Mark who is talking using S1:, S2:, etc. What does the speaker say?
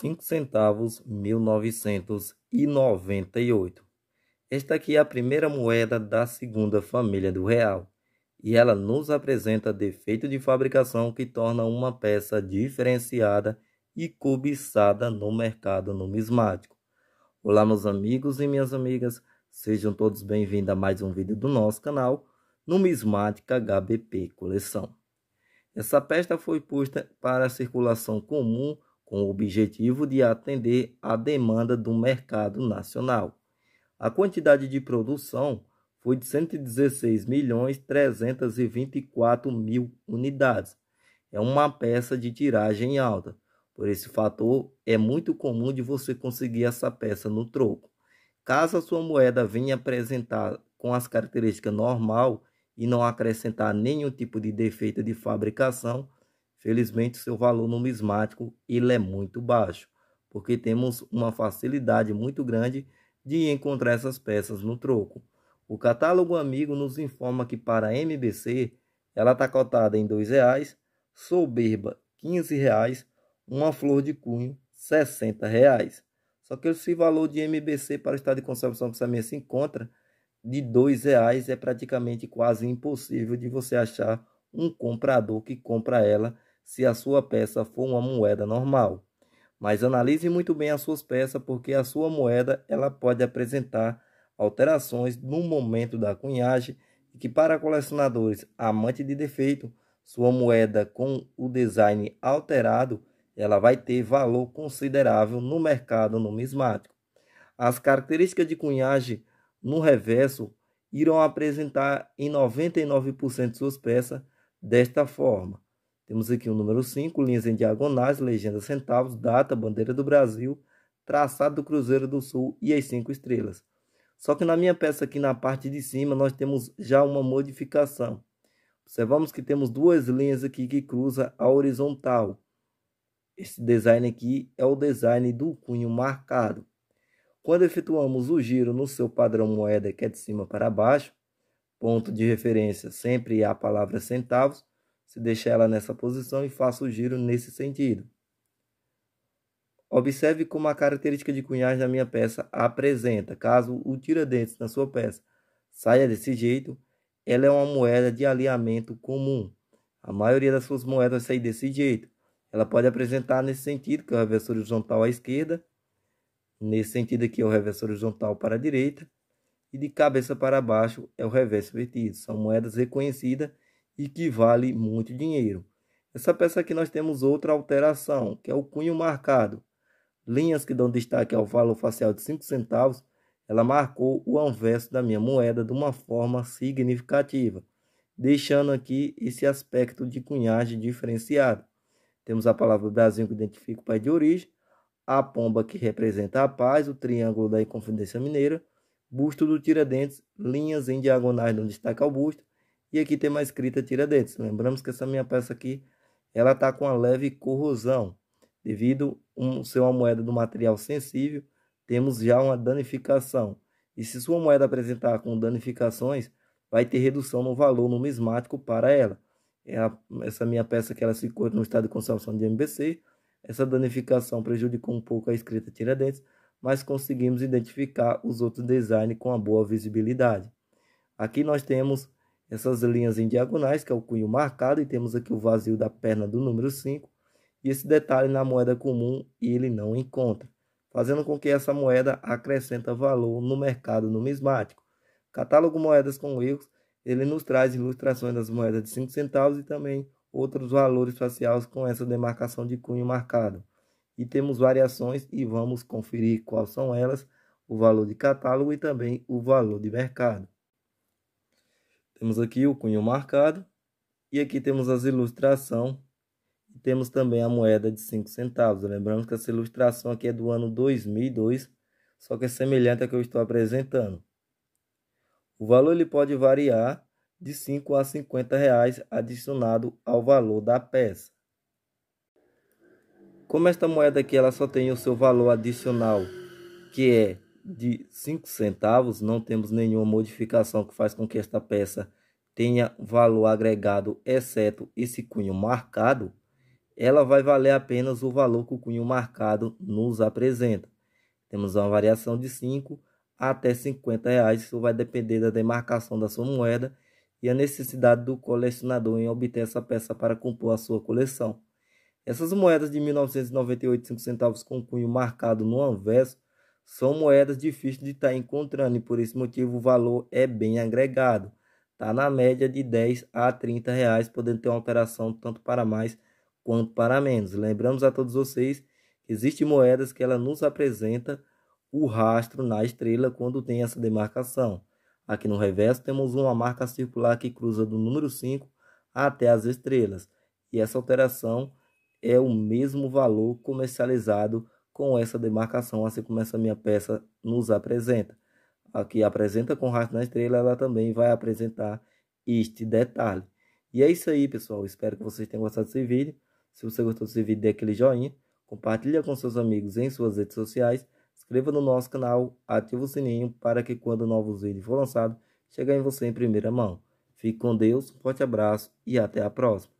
S1: 5 centavos 1998. Esta aqui é a primeira moeda da segunda família do real e ela nos apresenta defeito de fabricação que torna uma peça diferenciada e cobiçada no mercado numismático. Olá meus amigos e minhas amigas, sejam todos bem-vindos a mais um vídeo do nosso canal Numismática HBP Coleção. Essa peça foi posta para circulação comum com o objetivo de atender à demanda do mercado nacional. A quantidade de produção foi de 116 milhões 324 mil unidades. É uma peça de tiragem alta. Por esse fator, é muito comum de você conseguir essa peça no troco. Caso a sua moeda venha apresentar com as características normal e não acrescentar nenhum tipo de defeito de fabricação, Felizmente, seu valor numismático ele é muito baixo, porque temos uma facilidade muito grande de encontrar essas peças no troco. O catálogo amigo nos informa que para a MBC ela está cotada em R$ 2,00, Soberba R$ 15,00, uma flor de cunho R$ 60,00. Só que esse valor de MBC para o estado de conservação que você meia se encontra de R$ 2,00 é praticamente quase impossível de você achar um comprador que compra ela se a sua peça for uma moeda normal. Mas analise muito bem as suas peças, porque a sua moeda ela pode apresentar alterações no momento da cunhagem e que para colecionadores amantes de defeito, sua moeda com o design alterado, ela vai ter valor considerável no mercado numismático. As características de cunhagem no reverso irão apresentar em 99% de suas peças desta forma. Temos aqui o número 5, linhas em diagonais, legenda centavos, data, bandeira do Brasil, traçado do Cruzeiro do Sul e as cinco estrelas. Só que na minha peça aqui na parte de cima nós temos já uma modificação. Observamos que temos duas linhas aqui que cruzam a horizontal. Esse design aqui é o design do cunho marcado. Quando efetuamos o giro no seu padrão moeda que é de cima para baixo, ponto de referência sempre a palavra centavos, se deixar ela nessa posição e faça o giro nesse sentido. Observe como a característica de cunhagem da minha peça apresenta. Caso o tiradentes na sua peça saia desse jeito, ela é uma moeda de alinhamento comum. A maioria das suas moedas sai desse jeito. Ela pode apresentar nesse sentido, que é o reverso horizontal à esquerda. Nesse sentido aqui é o reverso horizontal para a direita. E de cabeça para baixo é o reverso invertido. São moedas reconhecidas e que vale muito dinheiro. Essa peça aqui nós temos outra alteração, que é o cunho marcado. Linhas que dão destaque ao valor facial de 5 centavos, ela marcou o anverso da minha moeda de uma forma significativa, deixando aqui esse aspecto de cunhagem diferenciado. Temos a palavra Brasil que identifica o país de origem, a pomba que representa a paz, o triângulo da Inconfidência Mineira, busto do Tiradentes, linhas em diagonais dão destaque ao busto, e aqui tem uma escrita Tiradentes. Lembramos que essa minha peça aqui, ela está com uma leve corrosão. Devido um, ser uma moeda do material sensível, temos já uma danificação. E se sua moeda apresentar com danificações, vai ter redução no valor numismático para ela. É a, essa minha peça que ela se encontra no estado de conservação de MBC. Essa danificação prejudicou um pouco a escrita Tiradentes, mas conseguimos identificar os outros designs com a boa visibilidade. Aqui nós temos essas linhas em diagonais, que é o cunho marcado, e temos aqui o vazio da perna do número 5, e esse detalhe na moeda comum ele não encontra, fazendo com que essa moeda acrescenta valor no mercado numismático. Catálogo Moedas com Erros, ele nos traz ilustrações das moedas de 5 centavos e também outros valores faciais com essa demarcação de cunho marcado. E temos variações e vamos conferir quais são elas, o valor de catálogo e também o valor de mercado. Temos aqui o cunho marcado e aqui temos as ilustração. Temos também a moeda de 5 centavos. Lembrando que essa ilustração aqui é do ano 2002, só que é semelhante à que eu estou apresentando. O valor ele pode variar de 5 a 50 reais adicionado ao valor da peça. Como esta moeda aqui ela só tem o seu valor adicional, que é de 5 centavos, não temos nenhuma modificação que faz com que esta peça tenha valor agregado, exceto esse cunho marcado, ela vai valer apenas o valor que o cunho marcado nos apresenta. Temos uma variação de 5 até 50 reais, isso vai depender da demarcação da sua moeda e a necessidade do colecionador em obter essa peça para compor a sua coleção. Essas moedas de 1998, 5 centavos com cunho marcado no anverso, são moedas difíceis de estar tá encontrando e por esse motivo o valor é bem agregado. Está na média de 10 a 30 reais, podendo ter uma alteração tanto para mais quanto para menos. Lembramos a todos vocês que existem moedas que ela nos apresenta o rastro na estrela quando tem essa demarcação. Aqui no reverso temos uma marca circular que cruza do número 5 até as estrelas. E essa alteração é o mesmo valor comercializado com essa demarcação, assim como essa minha peça nos apresenta. Aqui apresenta com rastro na estrela, ela também vai apresentar este detalhe. E é isso aí, pessoal. Espero que vocês tenham gostado desse vídeo. Se você gostou desse vídeo, dê aquele joinha. Compartilha com seus amigos em suas redes sociais. Inscreva no nosso canal, ative o sininho para que quando novos vídeos for lançado, chegue em você em primeira mão. Fique com Deus, um forte abraço e até a próxima.